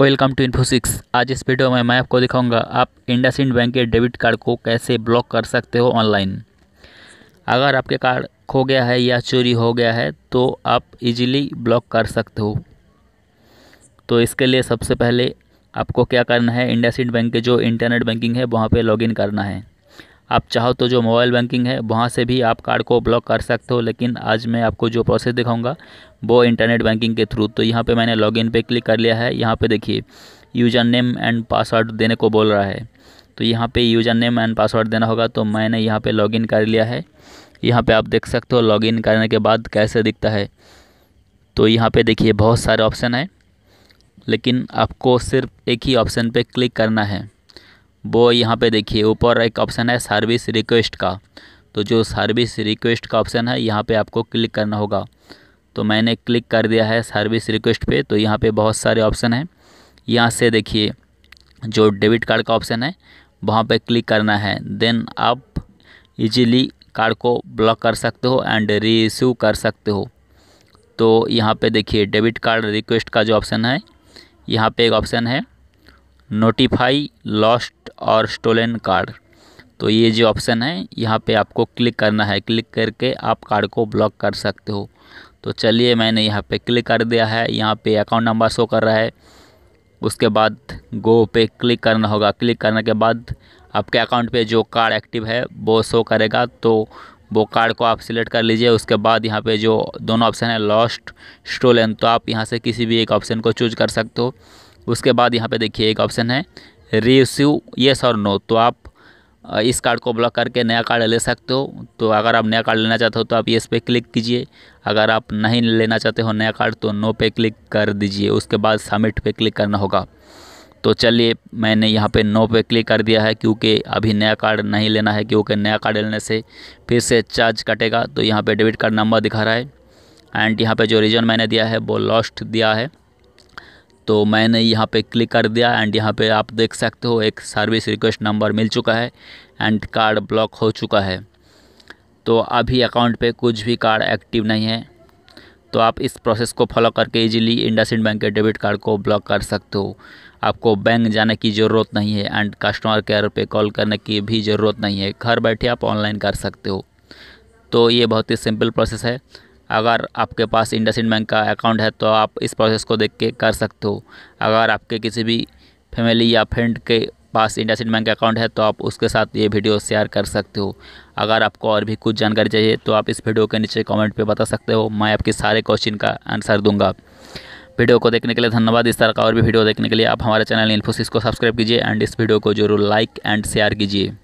welcome to इन्फोसिक्स आज इस video में मैं आपको दिखाऊंगा आप इंडस इंड बैंक के डेबिट कार्ड को कैसे ब्लॉक कर सकते हो ऑनलाइन अगर आपके कार्ड खो गया है या चोरी हो गया है तो आप इजीली ब्लॉक कर सकते हो तो इसके लिए सबसे पहले आपको क्या करना है इंडस इंड बैंक के जो इंटरनेट बैंकिंग है वहाँ पर लॉग करना है आप चाहो तो जो मोबाइल बैंकिंग है वहाँ से भी आप कार्ड को ब्लॉक कर सकते हो लेकिन आज मैं आपको जो प्रोसेस दिखाऊंगा वो इंटरनेट बैंकिंग के थ्रू तो यहाँ पे मैंने लॉगिन पे क्लिक कर लिया है यहाँ पे देखिए यूजर नेम एंड पासवर्ड देने को बोल रहा है तो यहाँ पे यूजर नेम एंड पासवर्ड देना होगा तो मैंने यहाँ पर लॉग कर लिया है यहाँ पर आप देख सकते हो लॉग करने के बाद कैसे दिखता है तो यहाँ पर देखिए बहुत सारे ऑप्शन हैं लेकिन आपको सिर्फ एक ही ऑप्शन पर क्लिक करना है वो यहाँ पे देखिए ऊपर एक ऑप्शन है सर्विस रिक्वेस्ट का तो जो सर्विस रिक्वेस्ट का ऑप्शन है यहाँ पे आपको क्लिक करना होगा तो मैंने क्लिक कर दिया है सर्विस रिक्वेस्ट पे तो यहाँ पे बहुत सारे ऑप्शन हैं यहाँ से देखिए जो डेबिट कार्ड का ऑप्शन है वहाँ पे क्लिक करना है देन आप इजीली कार्ड को ब्लॉक कर सकते हो एंड री कर सकते हो तो यहाँ पर देखिए डेबिट कार्ड रिक्वेस्ट का जो ऑप्शन है यहाँ पर एक ऑप्शन है नोटिफाई लॉस्ट और स्टोलन कार्ड तो ये जो ऑप्शन है यहाँ पे आपको क्लिक करना है क्लिक करके आप कार्ड को ब्लॉक कर सकते हो तो चलिए मैंने यहाँ पे क्लिक कर दिया है यहाँ पे अकाउंट नंबर शो कर रहा है उसके बाद गो पे क्लिक करना होगा क्लिक करने के बाद आपके अकाउंट पे जो कार्ड एक्टिव है वो शो करेगा तो वो कार्ड को आप सिलेक्ट कर लीजिए उसके बाद यहाँ पे जो दोनों ऑप्शन है लॉस्ट स्टोलन तो आप यहाँ से किसी भी एक ऑप्शन को चूज कर सकते हो उसके बाद यहाँ पे देखिए एक ऑप्शन है रिसीव येस और नो तो आप इस कार्ड को ब्लॉक करके नया कार्ड ले सकते हो तो अगर आप नया कार्ड लेना चाहते हो तो आप येस पे क्लिक कीजिए अगर आप नहीं लेना चाहते हो नया कार्ड तो नो पे क्लिक कर दीजिए उसके बाद सबमिट पे क्लिक करना होगा तो चलिए मैंने यहाँ पे नो पे क्लिक कर दिया है क्योंकि अभी नया कार्ड नहीं लेना है क्योंकि नया कार्ड लेने से फिर से चार्ज कटेगा तो यहाँ पर डेबिट कार्ड नंबर दिखा रहा है एंड यहाँ पर जो रीजन मैंने दिया है वो लॉस्ट दिया है तो मैंने यहाँ पे क्लिक कर दिया एंड यहाँ पे आप देख सकते हो एक सर्विस रिक्वेस्ट नंबर मिल चुका है एंड कार्ड ब्लॉक हो चुका है तो अभी अकाउंट पे कुछ भी कार्ड एक्टिव नहीं है तो आप इस प्रोसेस को फॉलो करके इजीली इंडसइंड बैंक के डेबिट कार्ड को ब्लॉक कर सकते हो आपको बैंक जाने की ज़रूरत नहीं है एंड कस्टमर केयर पर कॉल करने की भी ज़रूरत नहीं है घर बैठे आप ऑनलाइन कर सकते हो तो ये बहुत ही सिंपल प्रोसेस है अगर आपके पास इंडसइंड बैंक का अकाउंट है तो आप इस प्रोसेस को देख के कर सकते हो अगर आपके किसी भी फैमिली या फ्रेंड के पास इंडसइंड बैंक अकाउंट है तो आप उसके साथ ये वीडियो शेयर कर सकते हो अगर आपको और भी कुछ जानकारी चाहिए तो आप इस वीडियो के नीचे कमेंट पे बता सकते हो मैं आपके सारे क्वेश्चन का आंसर दूंगा वीडियो को देखने के लिए धन्यवाद इस तरह का और भी वीडियो देखने के लिए आप हमारे चैनल इन्फोसिस को सब्सक्राइब कीजिए एंड इस वीडियो को जरूर लाइक एंड शेयर कीजिए